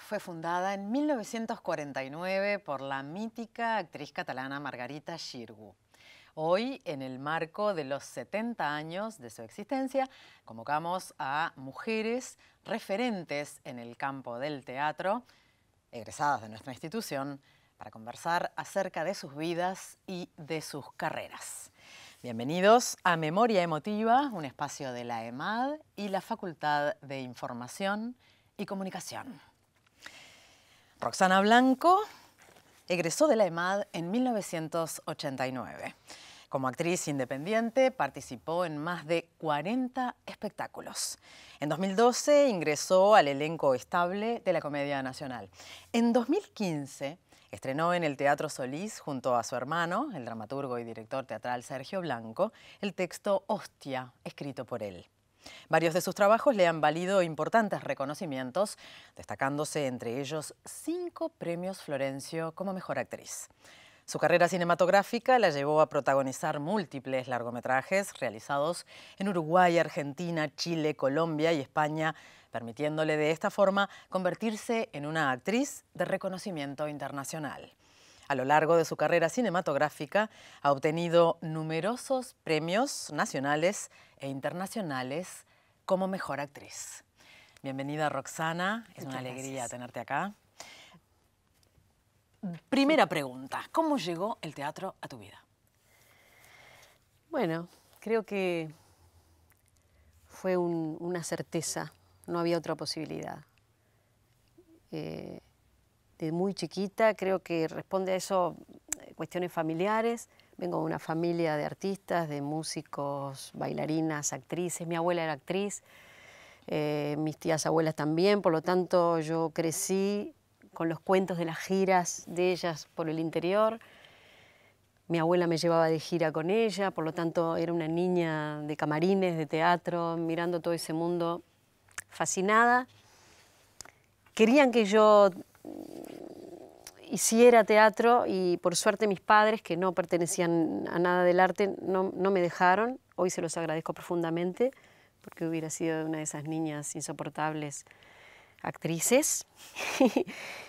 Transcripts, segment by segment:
fue fundada en 1949 por la mítica actriz catalana Margarita Xirgu. Hoy, en el marco de los 70 años de su existencia, convocamos a mujeres referentes en el campo del teatro, egresadas de nuestra institución, para conversar acerca de sus vidas y de sus carreras. Bienvenidos a Memoria Emotiva, un espacio de la EMAD y la Facultad de Información y Comunicación. Roxana Blanco egresó de la EMAD en 1989. Como actriz independiente participó en más de 40 espectáculos. En 2012 ingresó al elenco estable de la Comedia Nacional. En 2015 estrenó en el Teatro Solís junto a su hermano, el dramaturgo y director teatral Sergio Blanco, el texto Hostia, escrito por él. Varios de sus trabajos le han valido importantes reconocimientos, destacándose entre ellos cinco premios Florencio como mejor actriz. Su carrera cinematográfica la llevó a protagonizar múltiples largometrajes realizados en Uruguay, Argentina, Chile, Colombia y España, permitiéndole de esta forma convertirse en una actriz de reconocimiento internacional. A lo largo de su carrera cinematográfica ha obtenido numerosos premios nacionales e internacionales como mejor actriz. Bienvenida Roxana, es una alegría tenerte acá. Primera pregunta, ¿cómo llegó el teatro a tu vida? Bueno, creo que fue una certeza, no había otra posibilidad. Eh, de muy chiquita, creo que responde a eso eh, cuestiones familiares, Vengo de una familia de artistas, de músicos, bailarinas, actrices. Mi abuela era actriz, eh, mis tías abuelas también, por lo tanto yo crecí con los cuentos de las giras de ellas por el interior. Mi abuela me llevaba de gira con ella, por lo tanto era una niña de camarines, de teatro, mirando todo ese mundo fascinada. Querían que yo y era teatro y por suerte mis padres, que no pertenecían a nada del arte, no, me dejaron. Hoy se los agradezco profundamente porque hubiera sido una de esas niñas insoportables actrices.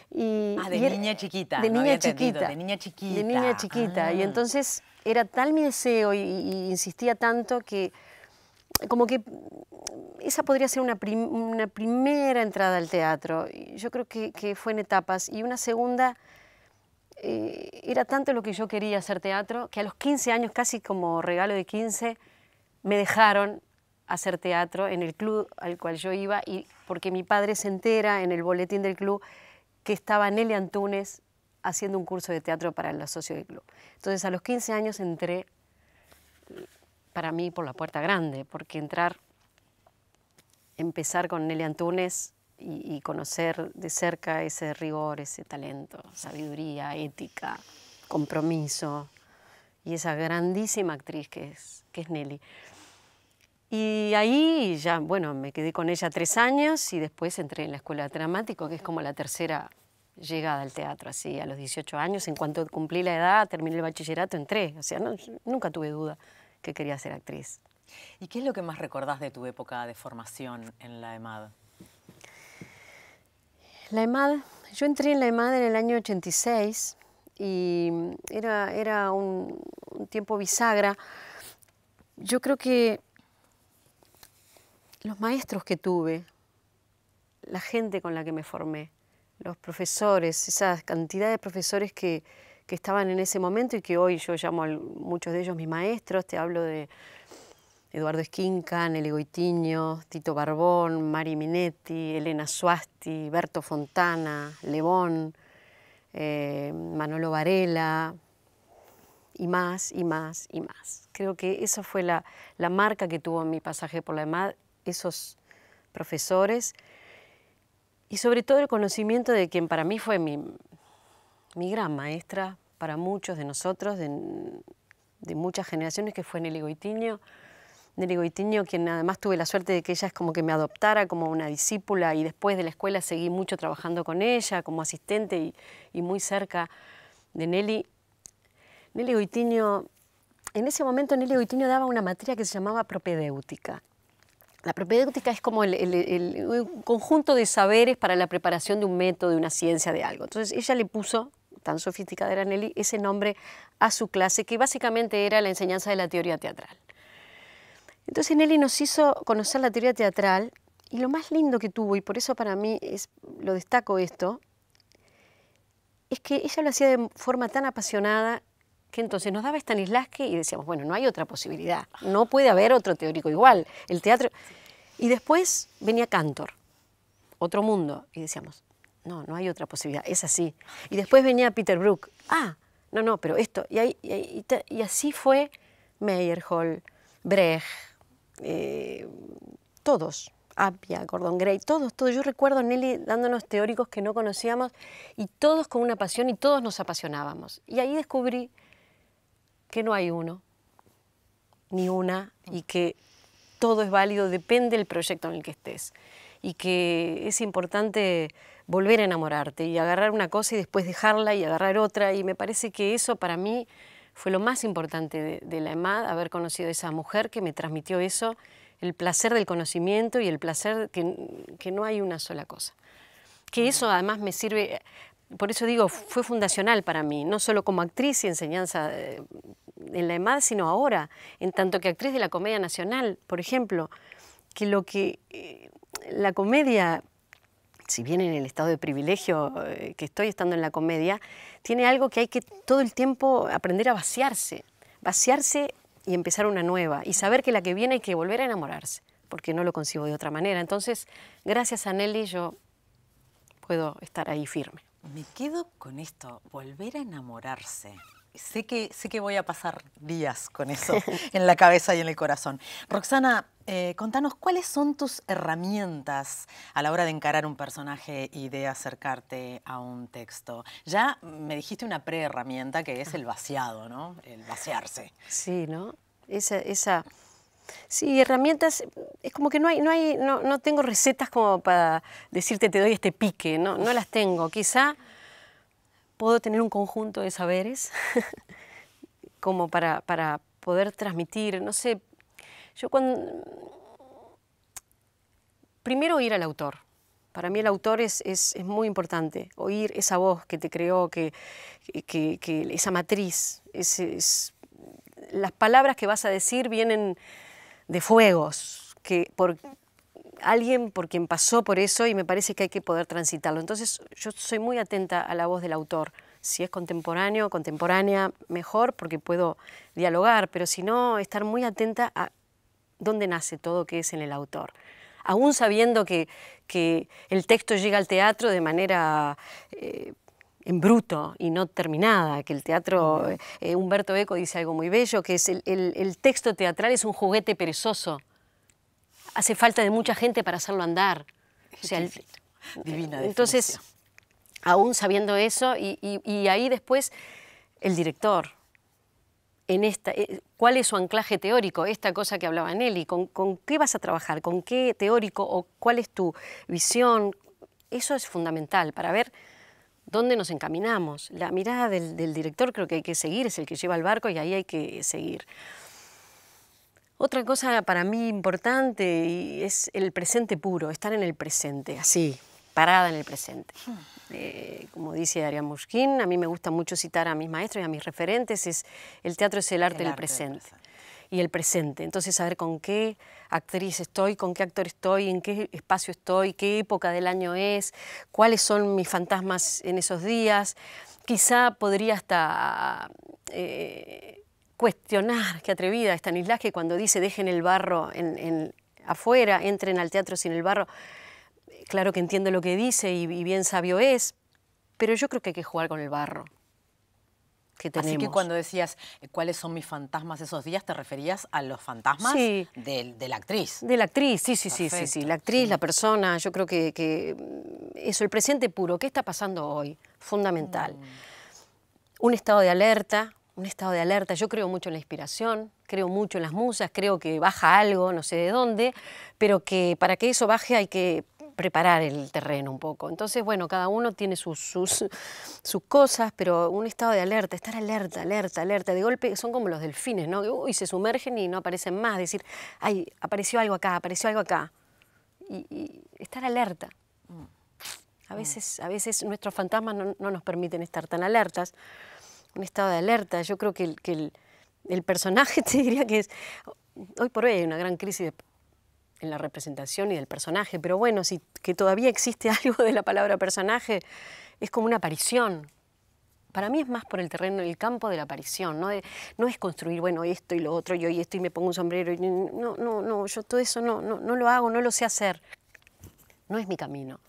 y, ah, de niña chiquita. De niña chiquita. De niña chiquita. De niña chiquita. Y ah. entonces era tal mi deseo e y, insistía tanto que como que esa podría ser una, primera entrada al teatro. Yo creo que, fue en etapas. Y una segunda, eh, era tanto lo que yo quería hacer teatro, que a los 15 años, casi como regalo de 15, me dejaron hacer teatro en el club al cual yo iba, y porque mi padre se entera en el boletín del club que estaba Nelly Antunes haciendo un curso de teatro para el socio del club. Entonces a los 15 años entré, eh, para mí, por la puerta grande, porque entrar empezar con Nelly Antunes y, conocer de cerca ese rigor, ese talento, sabiduría, ética, compromiso y esa grandísima actriz que es, que es Nelly. Y ahí ya, bueno, me quedé con ella tres años y después entré en la escuela de dramático, que es como la tercera llegada al teatro, así, a los 18 años. En cuanto cumplí la edad, terminé el bachillerato, entré. O sea, nunca tuve duda que quería ser actriz. ¿Y qué es lo que más recordás de tu época de formación en la EMAD? La EMAD, yo entré en la EMAD en el año 86 y era, un, tiempo bisagra. Yo creo que los maestros que tuve, la gente con la que me formé, los profesores, esa cantidad de profesores que, que estaban en ese momento y que hoy yo llamo a muchos de ellos mis maestros, te hablo de Eduardo Esquinca, Nelly Goitiño, Tito Barbón, Mari Minetti, Elena Suasti, Berto Fontana, Lebón, eh, Manolo Varela, y más, y más, y más. Creo que esa fue la, marca que tuvo mi pasaje por la EMAD, esos profesores, y sobre todo el conocimiento de quien para mí fue mi, gran maestra, para muchos de nosotros, de, de muchas generaciones, que fue Nelly Goitiño, Nelly Goitiño, quien además tuve la suerte de que ella es como que me adoptara como una discípula y después de la escuela seguí mucho trabajando con ella como asistente y, muy cerca de Nelly. Nelly Goitiño, en ese momento Nelly Goitiño daba una materia que se llamaba propedéutica. La propedéutica es como el, el conjunto de saberes para la preparación de un método, de una ciencia, de algo. Entonces ella le puso tan sofisticada era Nelly, ese nombre a su clase, que básicamente era la enseñanza de la teoría teatral. Entonces Nelly nos hizo conocer la teoría teatral y lo más lindo que tuvo, y por eso para mí es, lo destaco esto, es que ella lo hacía de forma tan apasionada que entonces nos daba Stanislavski y decíamos, bueno, no hay otra posibilidad, no puede haber otro teórico igual, el teatro... Y después venía Cantor, otro mundo, y decíamos, no, no hay otra posibilidad, es así. Y después venía Peter Brook, ah, no, no, pero esto, y, y, y así fue Meyerhold, Brecht, eh, todos, Apia, Gordon Gray, todos, todos. Yo recuerdo a Nelly dándonos teóricos que no conocíamos y todos con una pasión y todos nos apasionábamos. Y ahí descubrí que no hay uno, ni una, y que todo es válido, depende del proyecto en el que estés. Y que es importante volver a enamorarte y agarrar una cosa y después dejarla y agarrar otra. Y me parece que eso para mí fue lo más importante de, la EMAD, haber conocido a esa mujer que me transmitió eso, el placer del conocimiento y el placer que, que no hay una sola cosa. Que eso además me sirve, por eso digo, fue fundacional para mí, no solo como actriz y enseñanza eh, en la EMAD, sino ahora, en tanto que actriz de la Comedia Nacional, por ejemplo, que lo que eh, la comedia si bien en el estado de privilegio eh, que estoy estando en la comedia, tiene algo que hay que todo el tiempo aprender a vaciarse, vaciarse y empezar una nueva, y saber que la que viene hay que volver a enamorarse, porque no lo concibo de otra manera. Entonces, gracias a Nelly yo puedo estar ahí firme. Me quedo con esto, volver a enamorarse sé que, voy a pasar días con eso en la cabeza y en el corazón. Roxana, eh, contanos cuáles son tus herramientas a la hora de encarar un personaje y de acercarte a un texto. Ya me dijiste una pre-herramienta que es el vaciado, ¿no? El vaciarse. Sí, ¿no? Esa, esa... Sí, herramientas, es como que no hay, no hay, no, no tengo recetas como para decirte te doy este pique, no, no las tengo. Quizá puedo tener un conjunto de saberes como para, poder transmitir, no sé, yo cuando... Primero oír al autor. Para mí el autor es, es, muy importante, oír esa voz que te creó, que, esa matriz, es... las palabras que vas a decir vienen de fuegos, que, por, alguien por quien pasó por eso y me parece que hay que poder transitarlo. Entonces yo soy muy atenta a la voz del autor. Si es contemporáneo, contemporánea, mejor porque puedo dialogar, pero si no, estar muy atenta a dónde nace todo que es en el autor. Aún sabiendo que, que el texto llega al teatro de manera... Eh, en bruto y no terminada, que el teatro, eh, Humberto Eco dice algo muy bello, que es el texto teatral es un juguete perezoso, hace falta de mucha gente para hacerlo andar. O sea, Divina Entonces, aún sabiendo eso, y, ahí después el director, en esta, eh, ¿cuál es su anclaje teórico? Esta cosa que hablaba Nelly, ¿con, ¿con qué vas a trabajar? ¿Con qué teórico o cuál es tu visión? Eso es fundamental para ver dónde nos encaminamos. La mirada del, del director creo que hay que seguir, es el que lleva el barco y ahí hay que seguir. Otra cosa para mí importante es el presente puro, estar en el presente, así, parada en el presente. Hmm. Eh, como dice Daria Mushkin, a mí me gusta mucho citar a mis maestros y a mis referentes, es el teatro es el arte, del, presente, Y el presente, entonces saber con qué actriz estoy, con qué actor estoy, en qué espacio estoy, qué época del año es, cuáles son mis fantasmas en esos días. Quizá podría hasta eh, cuestionar, qué atrevida Stanislas, que cuando dice dejen el barro en, afuera, entren al teatro sin el barro, claro que entiendo lo que dice y, bien sabio es, pero yo creo que hay que jugar con el barro. Que tenemos. Así que cuando decías eh, cuáles son mis fantasmas esos días, ¿te referías a los fantasmas de, la actriz? De la actriz, sí, sí, sí, sí, sí. La actriz, la persona, yo creo que, mm, eso, el presente puro, ¿qué está pasando hoy? Fundamental. Mm. Un estado de alerta, un estado de alerta. Yo creo mucho en la inspiración, creo mucho en las musas, creo que baja algo, no sé de dónde, pero que para que eso baje hay que preparar el terreno un poco. Entonces, bueno, cada uno tiene sus, sus, cosas, pero un estado de alerta, estar alerta, alerta, alerta. De golpe son como los delfines, ¿no? Uy, se sumergen y no aparecen más. Decir, ay, apareció algo acá, apareció algo acá. Y, estar alerta. Mm. A veces, a veces nuestros fantasmas no nos permiten estar tan alertas un estado de alerta. Yo creo que, el, el, personaje, te diría que es, hoy por hoy hay una gran crisis en la representación y del personaje, pero bueno, si que todavía existe algo de la palabra personaje, es como una aparición. Para mí es más por el terreno, el campo de la aparición, no, es construir, bueno, esto y lo otro, yo y esto y me pongo un sombrero. Y, no, no, no, yo todo eso no, no, no lo hago, no lo sé hacer. No es mi camino.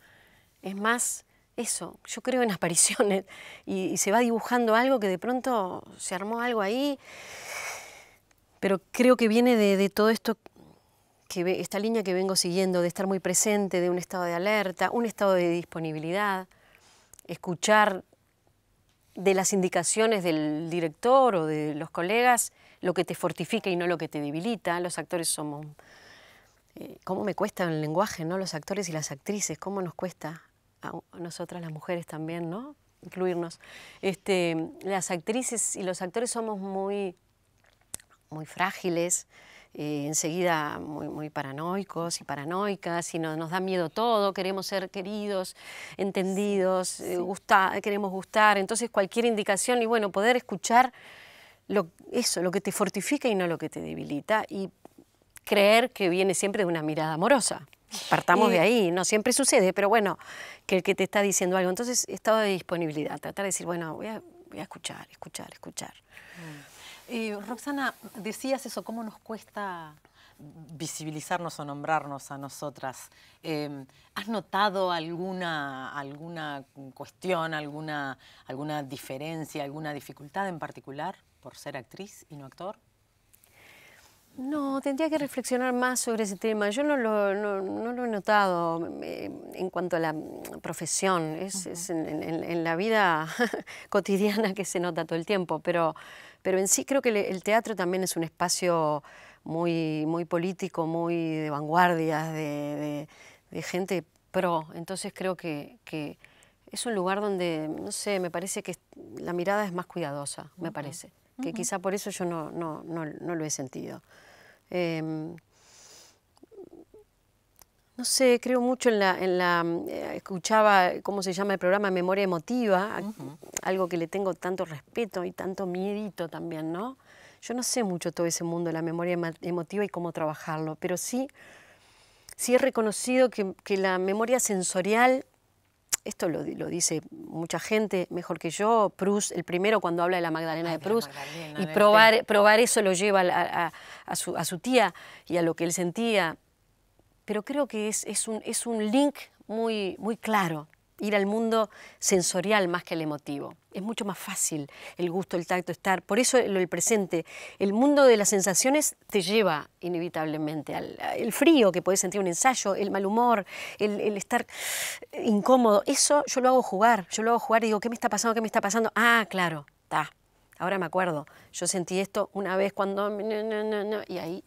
Es más eso, yo creo en apariciones y, se va dibujando algo que de pronto se armó algo ahí, pero creo que viene de, todo esto, que esta línea que vengo siguiendo, de estar muy presente, de un estado de alerta, un estado de disponibilidad, escuchar de las indicaciones del director o de los colegas lo que te fortifica y no lo que te debilita. Los actores somos... Eh, ¿Cómo me cuesta el lenguaje, no? Los actores y las actrices, ¿cómo nos cuesta a nosotras las mujeres también, ¿no? Incluirnos. Este, las actrices y los actores somos muy, muy frágiles, eh, enseguida muy, muy, paranoicos y paranoicas, y nos da miedo todo, queremos ser queridos, entendidos, eh, queremos gustar, entonces cualquier indicación y bueno, poder escuchar eso, lo que te fortifica y no lo que te debilita, y creer que viene siempre de una mirada amorosa. Partamos de ahí, no siempre sucede, pero bueno, que el que te está diciendo algo. Entonces, estado de disponibilidad, tratar de decir, bueno, voy a, escuchar, escuchar, escuchar. Mm. Eh, Roxana, decías eso, ¿cómo nos cuesta visibilizarnos o nombrarnos a nosotras. Em, ¿Has notado alguna, alguna cuestión, alguna, alguna diferencia, alguna dificultad en particular por ser actriz y no actor? No, tendría que reflexionar más sobre ese tema. Yo no lo, no, lo he notado eh, en cuanto a la profesión. Es, en, la vida cotidiana que se nota todo el tiempo, pero, pero en sí creo que el teatro también es un espacio muy, muy político, muy de vanguardia, de, gente pro. Entonces creo que, es un lugar donde, no sé, me parece que la mirada es más cuidadosa, me parece que quizá por eso yo no, no, no, no lo he sentido. Em, no sé, creo mucho en la, en la eh, escuchaba, ¿cómo se llama el programa? Memoria emotiva, algo que le tengo tanto respeto y tanto miedito también, ¿no? Yo no sé mucho todo ese mundo de la memoria emotiva y cómo trabajarlo, pero sí, sí he reconocido que, que la memoria sensorial esto lo, lo, dice mucha gente mejor que yo, Prus el primero cuando habla de la Magdalena de Proust, y probar, probar eso lo lleva a, su, a, su, tía y a lo que él sentía, pero creo que es, un, es un link muy, muy claro ir al mundo sensorial más que el emotivo. Es mucho más fácil el gusto, el tacto, estar. Por eso el, presente, el mundo de las sensaciones te lleva inevitablemente al el frío que puedes sentir un ensayo, el mal humor, el, estar incómodo. Eso yo lo hago jugar, yo lo hago jugar y digo, ¿qué me está pasando? ¿Qué me está pasando? Ah, claro, está. Ahora me acuerdo, yo sentí esto una vez cuando... y ahí...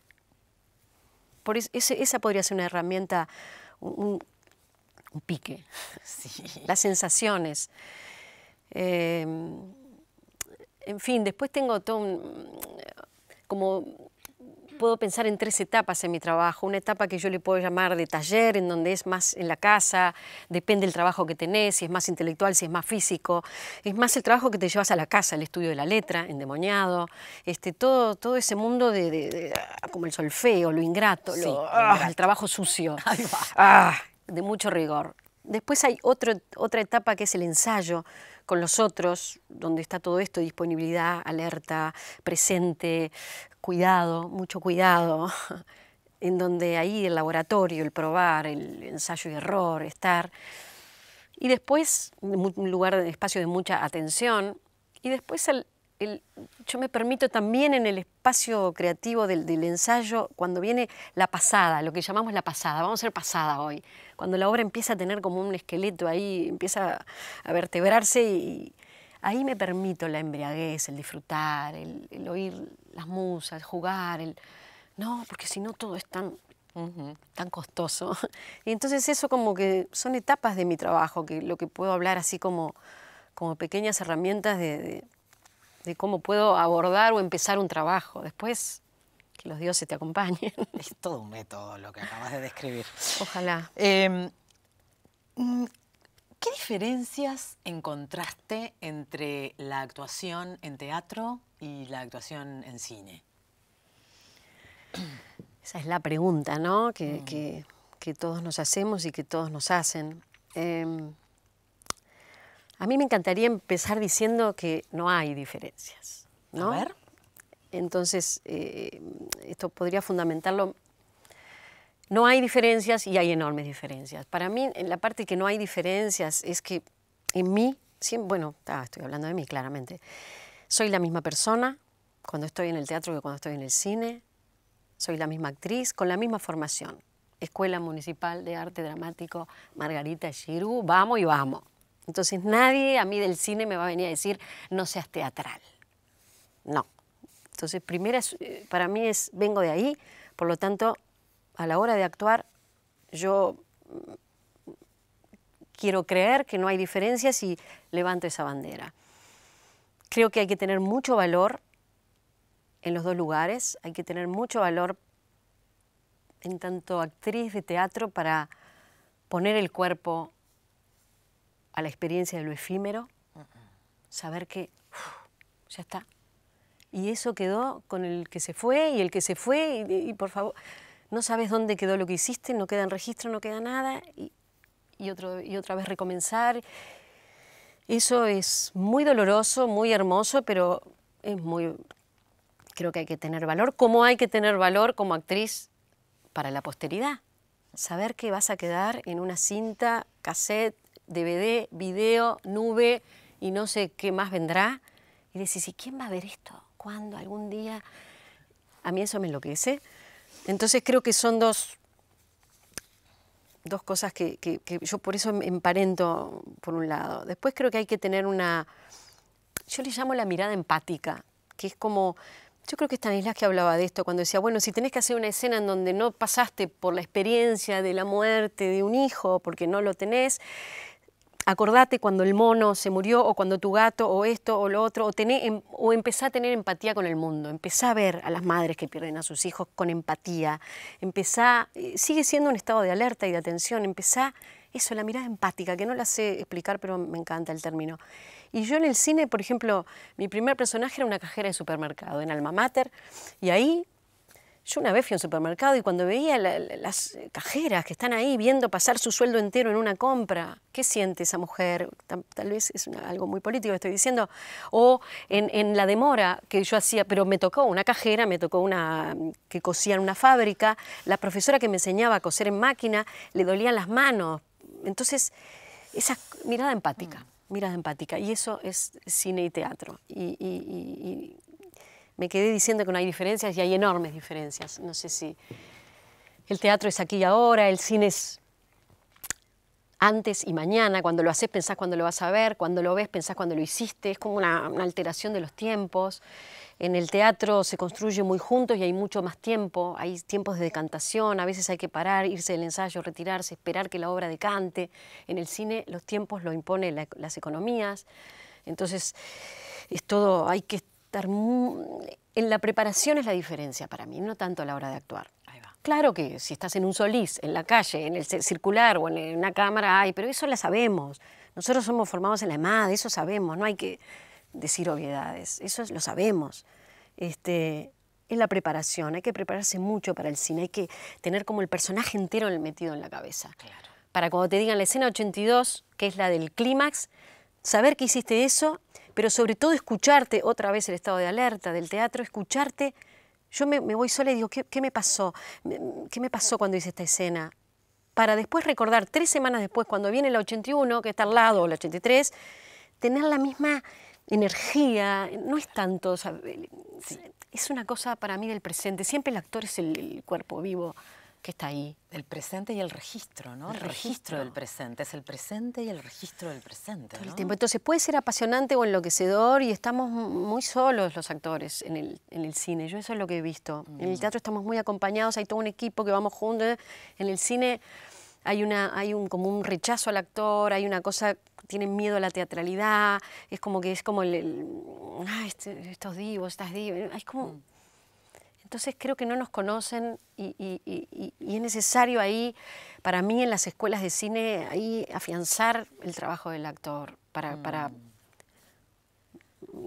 Por esa podría ser una herramienta, un pique, las sensaciones. Em, en fin, después tengo todo un, como puedo pensar en tres etapas en mi trabajo. Una etapa que yo le puedo llamar de taller, en donde es más en la casa, depende del trabajo que tenés, si es más intelectual, si es más físico. Es más el trabajo que te llevas a la casa, el estudio de la letra, endemoniado. Este, todo, todo ese mundo de, como el solfeo, lo ingrato, ah, el trabajo sucio. Ah, de mucho rigor. Después hay otro, otra etapa que es el ensayo con los otros, donde está todo esto, disponibilidad, alerta, presente, cuidado, mucho cuidado, en donde ahí el laboratorio, el probar, el ensayo y error, estar. Y después un lugar, un espacio de mucha atención. Y después el, yo me permito también en el espacio creativo del, ensayo, cuando viene la pasada, lo que llamamos la pasada, vamos a ser pasada hoy, cuando la obra empieza a tener como un esqueleto ahí, empieza a vertebrarse y ahí me permito la embriaguez, el disfrutar, el, oír las musas, el jugar, el... No, porque si no todo es tan, tan costoso. Y entonces eso como que son etapas de mi trabajo, que lo que puedo hablar así como, como pequeñas herramientas de, de cómo puedo abordar o empezar un trabajo. Después, que los dioses te acompañen. Es todo un método lo que acabas de describir. Ojalá. Em, mm, ¿Qué diferencias encontraste entre la actuación en teatro y la actuación en cine? Esa es la pregunta, ¿no? Que, mm. todos nos hacemos y que todos nos hacen. Em, a mí me encantaría empezar diciendo que no hay diferencias. ¿no? A ver. Entonces, eh, esto podría fundamentarlo. No hay diferencias y hay enormes diferencias. Para mí, en la parte que no hay diferencias es que en mí, bueno, estoy hablando de mí claramente, soy la misma persona cuando estoy en el teatro que cuando estoy en el cine, soy la misma actriz con la misma formación. Escuela Municipal de Arte Dramático Margarita Giru, vamos y vamos. Entonces nadie a mí del cine me va a venir a decir, no seas teatral. No. Entonces, primera, eh, para mí es, vengo de ahí, por lo tanto, a la hora de actuar, yo mm, quiero creer que no hay diferencias y levanto esa bandera. Creo que hay que tener mucho valor en los dos lugares, hay que tener mucho valor en tanto actriz de teatro para poner el cuerpo a la experiencia de lo efímero, saber que ya está. Y eso quedó con el que se fue y el que se fue y, por favor, no sabes dónde quedó lo que hiciste, no queda en registro, no queda nada y, otro, y otra vez recomenzar. Eso es muy doloroso, muy hermoso, pero es muy... Creo que hay que tener valor, ¿Cómo hay que tener valor como actriz para la posteridad. Saber que vas a quedar en una cinta, cassette, DVD, video, nube y no sé qué más vendrá. Y decís, ¿y quién va a ver esto? ¿Cuándo? ¿Algún día? A mí eso me enloquece. Entonces creo que son dos, dos cosas que, yo por eso em, emparento por un lado. Después creo que hay que tener una, yo le llamo la mirada empática, que es como, yo creo que Stanislas que hablaba de esto cuando decía, bueno, si tenés que hacer una escena en donde no pasaste por la experiencia de la muerte de un hijo porque no lo tenés, acordate cuando el mono se murió o cuando tu gato o esto o lo otro, em, o, empezá a tener empatía con el mundo, empezá a ver a las madres que pierden a sus hijos con empatía, empezá, eh, sigue siendo un estado de alerta y de atención, empezá eso, la mirada empática, que no la sé explicar, pero me encanta el término. Y yo en el cine, por ejemplo, mi primer personaje era una cajera de supermercado en Alma Mater, y ahí yo una vez fui a un supermercado y cuando veía las cajeras que están ahí viendo pasar su sueldo entero en una compra, ¿qué siente esa mujer? Tal, vez es algo muy político estoy diciendo. O en, la demora que yo hacía, pero me tocó una cajera, me tocó una que cosía en una fábrica, la profesora que me enseñaba a coser en máquina, le dolían las manos. Entonces, esa mirada empática. Mm. mirada empática. Y eso es cine y teatro. y, me quedé diciendo que no hay diferencias y hay enormes diferencias. No sé si el teatro es aquí y ahora, el cine es antes y mañana, cuando lo haces pensás cuando lo vas a ver, cuando lo ves pensás cuando lo hiciste, es como una, alteración de los tiempos. En el teatro se construye muy juntos y hay mucho más tiempo, hay tiempos de decantación, a veces hay que parar, irse del ensayo, retirarse, esperar que la obra decante. En el cine los tiempos lo imponen las economías, entonces es todo, hay que en la preparación es la diferencia para mí, no tanto a la hora de actuar. Claro que si estás en un solís, en la calle, en el circular o en una cámara, ay pero eso la sabemos. Nosotros somos formados en la EMAD, eso sabemos, no hay que decir obviedades, eso lo sabemos. Este, es la preparación, hay que prepararse mucho para el cine, hay que tener como el personaje entero metido en la cabeza. Claro. Para cuando te digan la escena 82, que es la del clímax, saber que hiciste eso pero sobre todo escucharte, otra vez el estado de alerta del teatro, escucharte. Yo me, voy sola y digo, ¿qué, me pasó? ¿Qué me pasó cuando hice esta escena? Para después recordar, tres semanas después, cuando viene la 81, que está al lado, o la 83, tener la misma energía, no es tanto, es una cosa para mí del presente, siempre el actor es el cuerpo vivo que está ahí. El presente y el registro, ¿no? El, registro. del presente. Es el presente y el registro del presente. tiempo. Entonces puede ser apasionante o enloquecedor y estamos muy solos los actores en el, en el cine. Yo eso es lo que he visto. En el mm. teatro estamos muy acompañados, hay todo un equipo que vamos juntos. En el cine hay, una, hay un, como un rechazo al actor, hay una cosa, tienen miedo a la teatralidad, es como que es como el, ah, este, estos divos, estas divas, es como... Mm. Entonces creo que no nos conocen y, es necesario ahí, para mí en las escuelas de cine, ahí afianzar el trabajo del actor. Para, mm.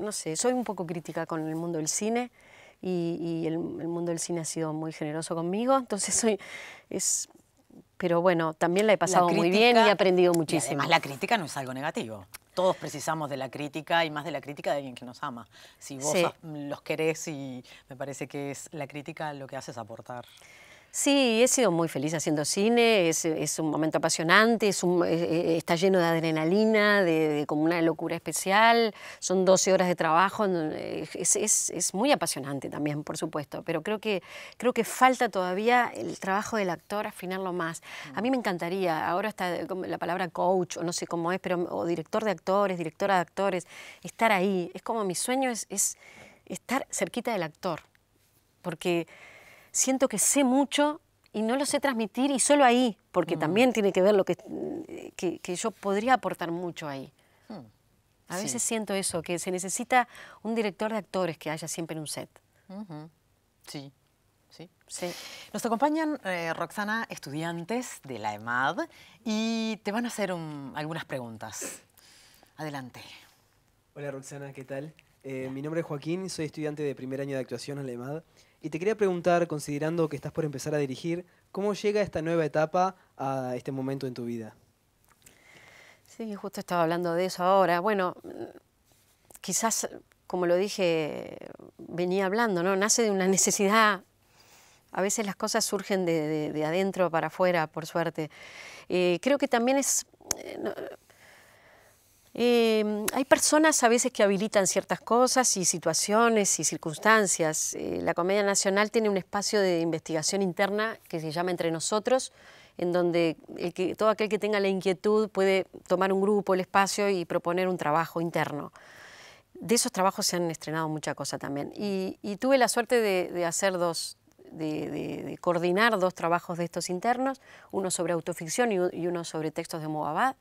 no sé, soy un poco crítica con el mundo del cine y, el, mundo del cine ha sido muy generoso conmigo, entonces soy, es, pero bueno, también la he pasado muy bien y he aprendido muchísimo. la crítica no es algo negativo todos precisamos de la crítica y más de la crítica de alguien que nos ama. Si vos los querés y me parece que es la crítica lo que haces aportar. Sí, he sido muy feliz haciendo cine, es, un momento apasionante, es eh, eh, está lleno de adrenalina, de, como una locura especial, son 12 horas de trabajo, eh, es, muy apasionante también, por supuesto, pero creo que, creo que falta todavía el trabajo del actor afinarlo más. A mí me encantaría, ahora está la palabra coach, o no sé cómo es, pero o director de actores, directora de actores, estar ahí, es como mi sueño es estar cerquita del actor, porque siento que sé mucho y no lo sé transmitir y solo ahí, porque mm. también tiene que ver lo que, que, yo podría aportar mucho ahí. Mm. A veces siento eso, que se necesita un director de actores que haya siempre en un set. Sí, Sí. sí. Nos acompañan, eh, Roxana, estudiantes de la EMAD y te van a hacer algunas preguntas. Adelante. Hola Roxana, ¿qué tal? Eh, mi nombre es Joaquín, soy estudiante de primer año de actuación en la EMAD y te quería preguntar, considerando que estás por empezar a dirigir, ¿cómo llega esta nueva etapa a este momento en tu vida? Sí, justo estaba hablando de eso ahora. Bueno, quizás, como lo dije, venía hablando, ¿no? Nace de una necesidad. A veces las cosas surgen de, adentro para afuera, por suerte. Eh, creo que también es... Eh, Em, hay personas a veces que habilitan ciertas cosas y situaciones y circunstancias. Eh, la Comedia Nacional tiene un espacio de investigación interna que se llama Entre Nosotros, en donde todo aquel que tenga la inquietud puede tomar un grupo, el espacio y proponer un trabajo interno. De esos trabajos se han estrenado mucha cosa también. Y, tuve la suerte de, hacer dos, de, coordinar dos trabajos de estos internos, uno sobre autoficción y, uno sobre textos de Moabad.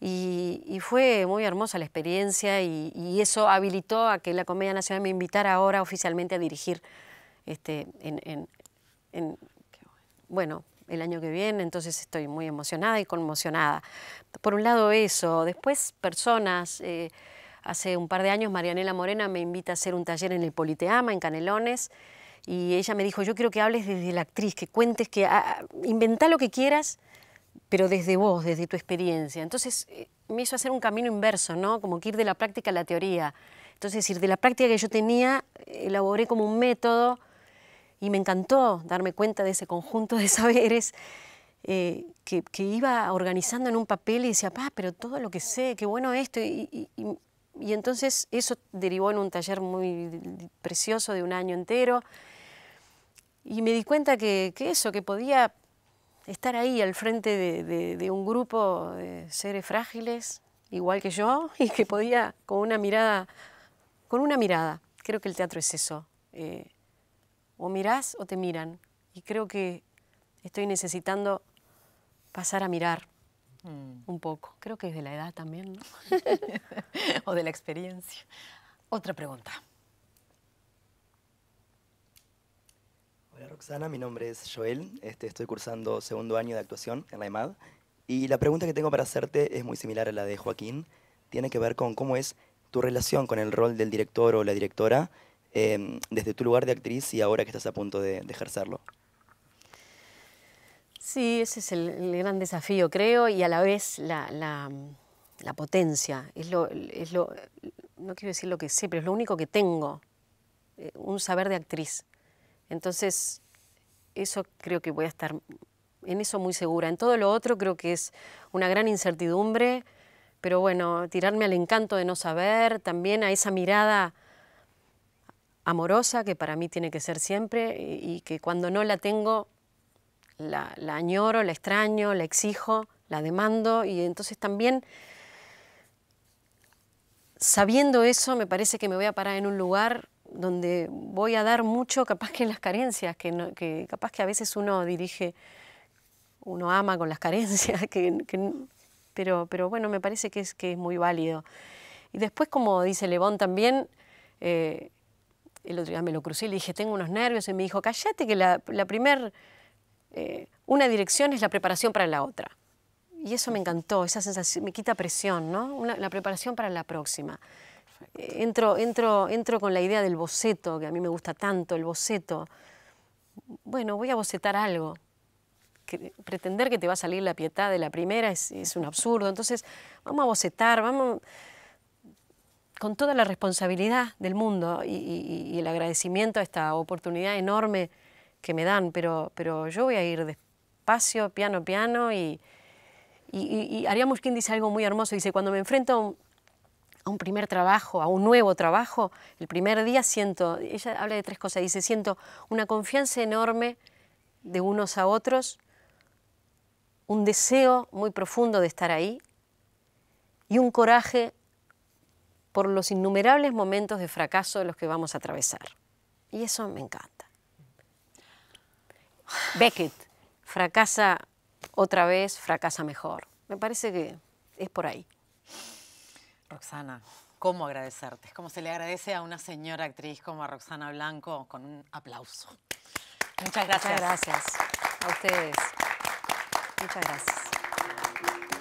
Y, fue muy hermosa la experiencia y, eso habilitó a que la Comedia Nacional me invitara ahora oficialmente a dirigir este, en, bueno, el año que viene, entonces estoy muy emocionada y conmocionada. Por un lado eso, después personas, eh, hace un par de años Marianela Morena me invita a hacer un taller en el Politeama, en Canelones, y ella me dijo, yo quiero que hables desde la actriz, que cuentes, que inventa lo que quieras, pero desde vos, desde tu experiencia. Entonces eh, me hizo hacer un camino inverso, ¿no? Como que ir de la práctica a la teoría. Entonces, ir de la práctica que yo tenía, elaboré como un método y me encantó darme cuenta de ese conjunto de saberes eh, que, iba organizando en un papel y decía, ah, pero todo lo que sé, qué bueno esto. Y, entonces eso derivó en un taller muy precioso de un año entero. Y me di cuenta que, que eso, que podía estar ahí al frente de, un grupo de seres frágiles, igual que yo, y que podía con una mirada, con una mirada, creo que el teatro es eso, eh, o mirás o te miran, y creo que estoy necesitando pasar a mirar mm. un poco, creo que es de la edad también, ¿no? o de la experiencia. Otra pregunta. Roxana, mi nombre es Joel, este, estoy cursando segundo año de actuación en la EMAD y la pregunta que tengo para hacerte es muy similar a la de Joaquín, tiene que ver con cómo es tu relación con el rol del director o la directora em, desde tu lugar de actriz y ahora que estás a punto de, ejercerlo. Sí, ese es el, gran desafío, creo, y a la vez la, potencia. Es lo, es lo, no quiero decir lo que sé, pero es lo único que tengo, eh, un saber de actriz. Entonces, eso creo que voy a estar en eso muy segura. En todo lo otro creo que es una gran incertidumbre, pero bueno, tirarme al encanto de no saber, también a esa mirada amorosa que para mí tiene que ser siempre y, que cuando no la tengo la, añoro, la extraño, la exijo, la demando y entonces también sabiendo eso me parece que me voy a parar en un lugar donde voy a dar mucho, capaz que en las carencias, que, capaz que a veces uno dirige, uno ama con las carencias, que, pero, pero bueno, me parece que es, que es muy válido. Y después, como dice Levón también, eh, el otro día me lo crucé y le dije, tengo unos nervios, y me dijo, cállate que la, primera eh, una dirección es la preparación para la otra. Y eso me encantó, esa sensación, me quita presión, ¿no? la preparación para la próxima. Eh, entro, entro, entro con la idea del boceto, que a mí me gusta tanto el boceto. Bueno, voy a bocetar algo. pretender que te va a salir la pietad de la primera es, un absurdo. Entonces, vamos a bocetar, vamos con toda la responsabilidad del mundo y, el agradecimiento a esta oportunidad enorme que me dan, pero, pero yo voy a ir despacio, piano, piano, y, y, y, dice algo muy hermoso, dice, cuando me enfrento a un primer trabajo, a un nuevo trabajo, el primer día siento, ella habla de tres cosas, dice, siento una confianza enorme de unos a otros, un deseo muy profundo de estar ahí y un coraje por los innumerables momentos de fracaso de los que vamos a atravesar. Y eso me encanta. Beckett, fracasa otra vez, fracasa mejor. Me parece que es por ahí. Roxana, ¿cómo agradecerte? Es como se le agradece a una señora actriz como a Roxana Blanco con un aplauso. Muchas gracias. Muchas gracias a ustedes. Muchas gracias.